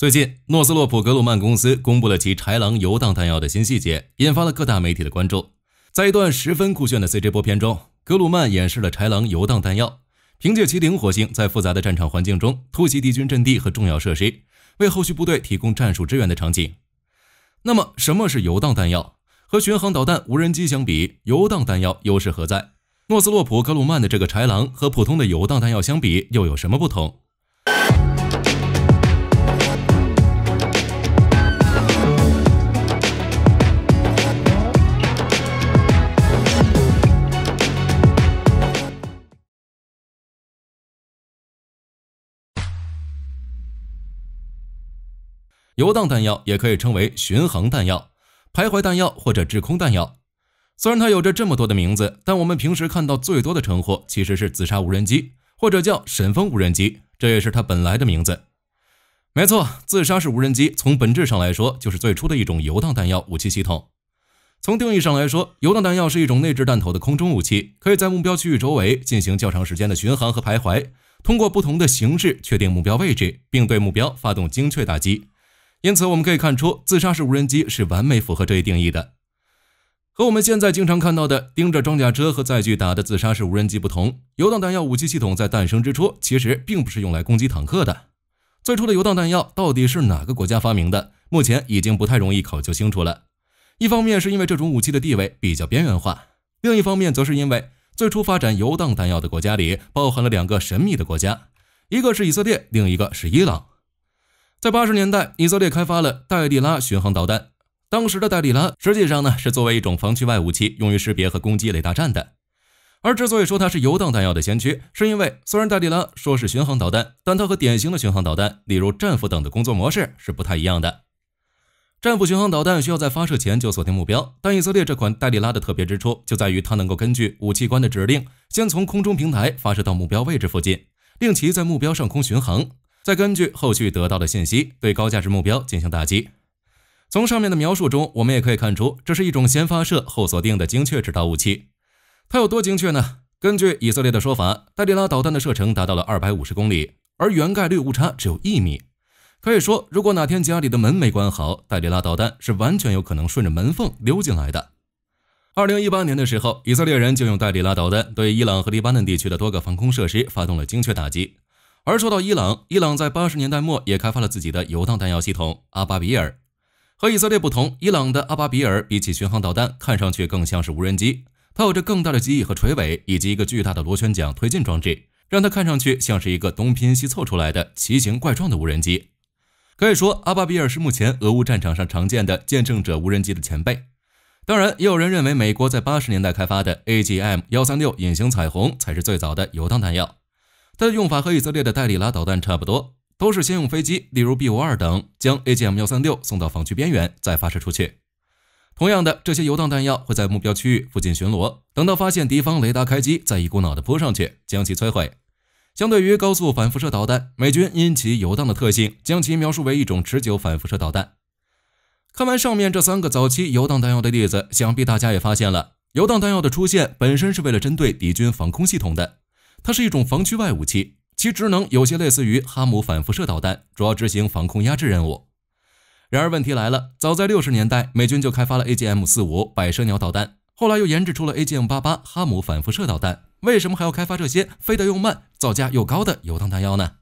最近，诺斯洛普·格鲁曼公司公布了其“豺狼游荡弹药”的新细节，引发了各大媒体的关注。在一段十分酷炫的 CG 波片中，格鲁曼演示了“豺狼游荡弹药”，凭借其灵活性，在复杂的战场环境中突袭敌军阵地和重要设施，为后续部队提供战术支援的场景。那么，什么是游荡弹药？和巡航导弹、无人机相比，游荡弹药优势何在？诺斯洛普·格鲁曼的这个“豺狼”和普通的游荡弹药相比，又有什么不同？游荡弹药也可以称为巡航弹药、徘徊弹药或者制空弹药。虽然它有着这么多的名字，但我们平时看到最多的称呼其实是自杀无人机，或者叫神风无人机，这也是它本来的名字。没错，自杀式无人机从本质上来说就是最初的一种游荡弹药武器系统。从定义上来说，游荡弹药是一种内置弹头的空中武器，可以在目标区域周围进行较长时间的巡航和徘徊，通过不同的形式确定目标位置，并对目标发动精确打击。因此，我们可以看出，自杀式无人机是完美符合这一定义的。和我们现在经常看到的盯着装甲车和载具打的自杀式无人机不同，游荡弹药武器系统在诞生之初其实并不是用来攻击坦克的。最初的游荡弹药到底是哪个国家发明的，目前已经不太容易考究清楚了。一方面是因为这种武器的地位比较边缘化，另一方面则是因为最初发展游荡弹药的国家里包含了两个神秘的国家，一个是以色列，另一个是伊朗。在八十年代，以色列开发了戴利拉巡航导弹。当时的戴利拉实际上呢是作为一种防区外武器，用于识别和攻击雷达站的。而之所以说它是游荡弹药的先驱，是因为虽然戴利拉说是巡航导弹，但它和典型的巡航导弹，例如战斧等的工作模式是不太一样的。战斧巡航导弹需要在发射前就锁定目标，但以色列这款戴利拉的特别之处就在于它能够根据武器官的指令，先从空中平台发射到目标位置附近，令其在目标上空巡航。再根据后续得到的信息，对高价值目标进行打击。从上面的描述中，我们也可以看出，这是一种先发射后锁定的精确制导武器。它有多精确呢？根据以色列的说法，戴利拉导弹的射程达到了二百五十公里，而原概率误差只有一米。可以说，如果哪天家里的门没关好，戴利拉导弹是完全有可能顺着门缝溜进来的。二零一八年的时候，以色列人就用戴利拉导弹对伊朗和黎巴嫩地区的多个防空设施发动了精确打击。而说到伊朗，伊朗在八十年代末也开发了自己的游荡弹药系统“阿巴比尔”。和以色列不同，伊朗的阿巴比尔比起巡航导弹，看上去更像是无人机。它有着更大的机翼和垂尾，以及一个巨大的螺旋桨推进装置，让它看上去像是一个东拼西凑出来的奇形怪状的无人机。可以说，阿巴比尔是目前俄乌战场上常见的“见证者”无人机的前辈。当然，也有人认为，美国在八十年代开发的 AGM- 幺三六隐形彩虹才是最早的游荡弹药。它的用法和以色列的戴里拉导弹差不多，都是先用飞机，例如 B 五二等，将 A G M 幺三六送到防区边缘，再发射出去。同样的，这些游荡弹药会在目标区域附近巡逻，等到发现敌方雷达开机，再一股脑的扑上去将其摧毁。相对于高速反辐射导弹，美军因其游荡的特性，将其描述为一种持久反辐射导弹。看完上面这三个早期游荡弹药的例子，想必大家也发现了，游荡弹药的出现本身是为了针对敌军防空系统的。它是一种防区外武器，其职能有些类似于哈姆反辐射导弹，主要执行防空压制任务。然而，问题来了：早在六十年代，美军就开发了 A G M 四五百蛇鸟导弹，后来又研制出了 A G M 八八哈姆反辐射导弹。为什么还要开发这些飞得又慢、造价又高的游荡弹药呢？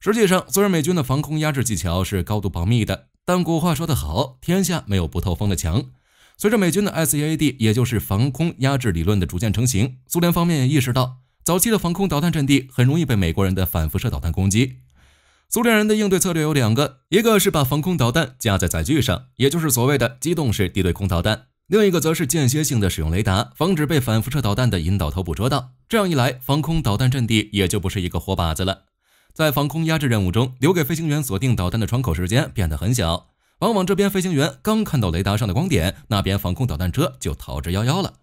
实际上，虽然美军的防空压制技巧是高度保密的，但古话说得好：“天下没有不透风的墙。”随着美军的 S E A D，也就是防空压制理论的逐渐成型，苏联方面也意识到。早期的防空导弹阵地很容易被美国人的反辐射导弹攻击。苏联人的应对策略有两个：一个是把防空导弹架在载具上，也就是所谓的机动式地对空导弹；另一个则是间歇性的使用雷达，防止被反辐射导弹的引导头捕捉到。这样一来，防空导弹阵地也就不是一个活靶子了。在防空压制任务中，留给飞行员锁定导弹的窗口时间变得很小，往往这边飞行员刚看到雷达上的光点，那边防空导弹车就逃之夭夭了。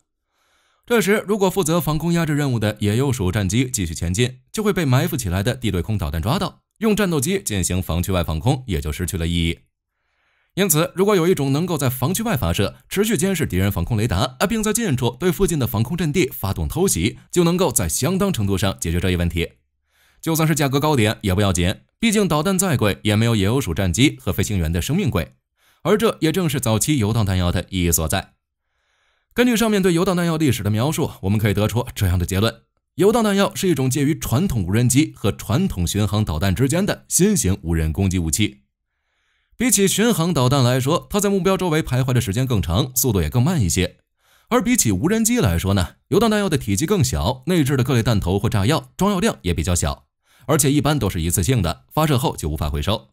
这时，如果负责防空压制任务的野鼬鼠战机继续前进，就会被埋伏起来的地对空导弹抓到。用战斗机进行防区外防空也就失去了意义。因此，如果有一种能够在防区外发射、持续监视敌人防空雷达，并在近处对附近的防空阵地发动偷袭，就能够在相当程度上解决这一问题。就算是价格高点也不要紧，毕竟导弹再贵，也没有野鼬鼠战机和飞行员的生命贵。而这也正是早期游荡弹药的意义所在。根据上面对游荡弹药历史的描述，我们可以得出这样的结论：游荡弹药是一种介于传统无人机和传统巡航导弹之间的新型无人攻击武器。比起巡航导弹来说，它在目标周围徘徊的时间更长，速度也更慢一些；而比起无人机来说呢，游荡弹药的体积更小，内置的各类弹头或炸药装药量也比较小，而且一般都是一次性的，发射后就无法回收。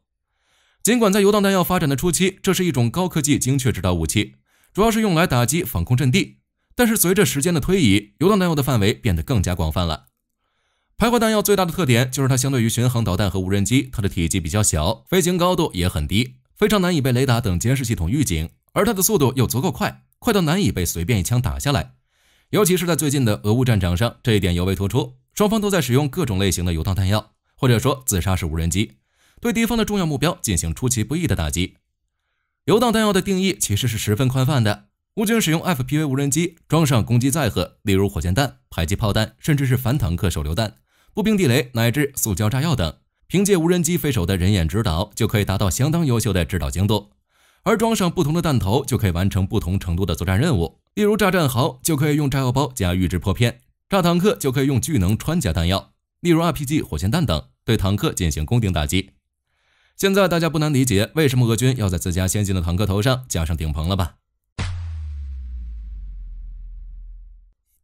尽管在游荡弹药发展的初期，这是一种高科技精确制导武器。主要是用来打击防空阵地，但是随着时间的推移，游荡弹药的范围变得更加广泛了。徘徊弹药最大的特点就是它相对于巡航导弹和无人机，它的体积比较小，飞行高度也很低，非常难以被雷达等监视系统预警，而它的速度又足够快，快到难以被随便一枪打下来。尤其是在最近的俄乌战场上，这一点尤为突出，双方都在使用各种类型的游荡弹药，或者说自杀式无人机，对敌方的重要目标进行出其不意的打击。游荡弹药的定义其实是十分宽泛的。乌军使用 FPV 无人机装上攻击载荷，例如火箭弹、迫击炮弹，甚至是反坦克手榴弹、步兵地雷乃至塑胶炸药等。凭借无人机飞手的人眼指导，就可以达到相当优秀的制导精度。而装上不同的弹头，就可以完成不同程度的作战任务。例如炸战壕，就可以用炸药包加预制破片；炸坦克，就可以用聚能穿甲弹药，例如 RPG 火箭弹等，对坦克进行攻顶打击。现在大家不难理解为什么俄军要在自家先进的坦克头上加上顶棚了吧？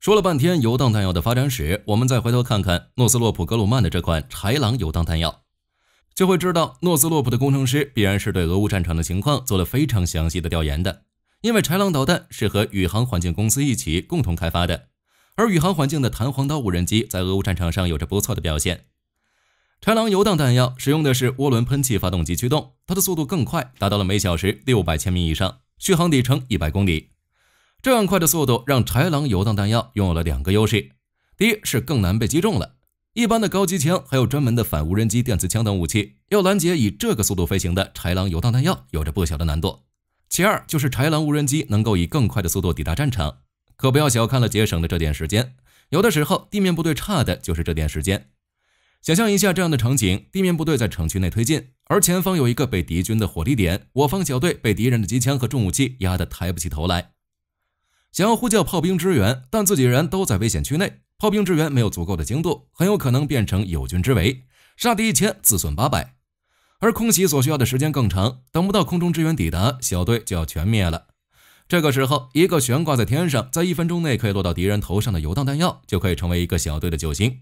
说了半天游荡弹药的发展史，我们再回头看看诺斯洛普格鲁曼的这款“豺狼”游荡弹药，就会知道诺斯洛普的工程师必然是对俄乌战场的情况做了非常详细的调研的。因为“豺狼”导弹是和宇航环境公司一起共同开发的，而宇航环境的弹簧刀无人机在俄乌战场上有着不错的表现。豺狼游荡弹药使用的是涡轮喷气发动机驱动，它的速度更快，达到了每小时六百千米以上，续航里程一百公里。这样快的速度让豺狼游荡弹药拥有了两个优势：第一是更难被击中了，一般的高机枪还有专门的反无人机电磁枪等武器，要拦截以这个速度飞行的豺狼游荡弹药，有着不小的难度；其二就是豺狼无人机能够以更快的速度抵达战场，可不要小看了节省的这点时间，有的时候地面部队差的就是这点时间。想象一下这样的场景：地面部队在城区内推进，而前方有一个被敌军的火力点，我方小队被敌人的机枪和重武器压得抬不起头来。想要呼叫炮兵支援，但自己人都在危险区内，炮兵支援没有足够的精度，很有可能变成友军之围，杀敌一千，自损八百。而空袭所需要的时间更长，等不到空中支援抵达，小队就要全灭了。这个时候，一个悬挂在天上，在一分钟内可以落到敌人头上的游荡弹药，就可以成为一个小队的救星。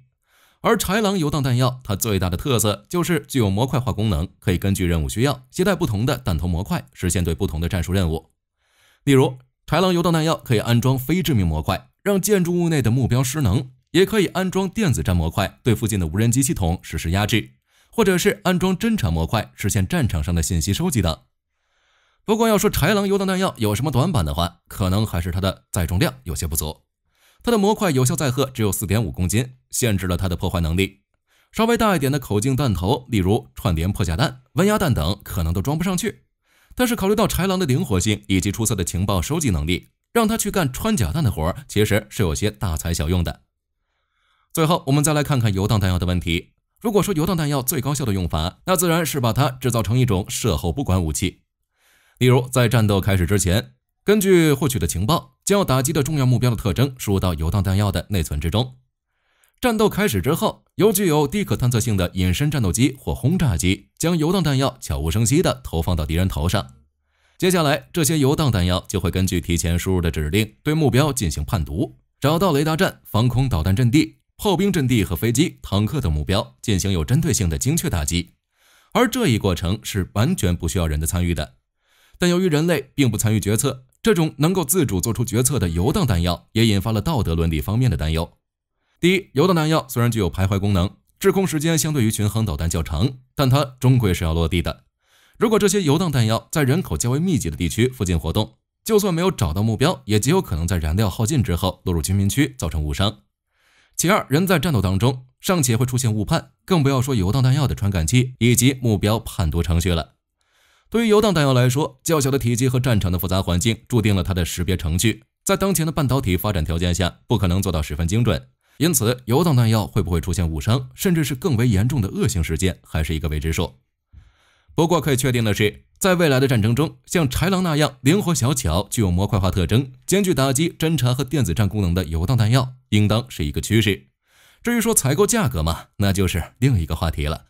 而豺狼游荡弹药，它最大的特色就是具有模块化功能，可以根据任务需要携带不同的弹头模块，实现对不同的战术任务。例如，豺狼游荡弹药可以安装非致命模块，让建筑物内的目标失能；也可以安装电子战模块，对附近的无人机系统实施压制；或者是安装侦察模块，实现战场上的信息收集等。不过，要说豺狼游荡弹药有什么短板的话，可能还是它的载重量有些不足。它的模块有效载荷只有四点五公斤，限制了它的破坏能力。稍微大一点的口径弹头，例如串联破甲弹、温压弹等，可能都装不上去。但是，考虑到豺狼的灵活性以及出色的情报收集能力，让它去干穿甲弹的活，其实是有些大材小用的。最后，我们再来看看游荡弹药的问题。如果说游荡弹药最高效的用法，那自然是把它制造成一种射后不管武器，例如在战斗开始之前。根据获取的情报，将要打击的重要目标的特征输入到游荡弹药的内存之中。战斗开始之后，由具有低可探测性的隐身战斗机或轰炸机将游荡弹药悄无声息地投放到敌人头上。接下来，这些游荡弹药就会根据提前输入的指令对目标进行判读，找到雷达站、防空导弹阵地、炮兵阵地和飞机、坦克等目标，进行有针对性的精确打击。而这一过程是完全不需要人的参与的。但由于人类并不参与决策，这种能够自主做出决策的游荡弹药，也引发了道德伦理方面的担忧。第一，游荡弹药虽然具有徘徊功能，滞空时间相对于巡航导弹较长，但它终归是要落地的。如果这些游荡弹药在人口较为密集的地区附近活动，就算没有找到目标，也极有可能在燃料耗尽之后落入居民区，造成误伤。其二，人在战斗当中尚且会出现误判，更不要说游荡弹药的传感器以及目标判读程序了。对于游荡弹药来说，较小的体积和战场的复杂环境，注定了它的识别程序在当前的半导体发展条件下，不可能做到十分精准。因此，游荡弹药会不会出现误伤，甚至是更为严重的恶性事件，还是一个未知数。不过可以确定的是，在未来的战争中，像豺狼那样灵活小巧、具有模块化特征、兼具打击、侦察和电子战功能的游荡弹药，应当是一个趋势。至于说采购价格嘛，那就是另一个话题了。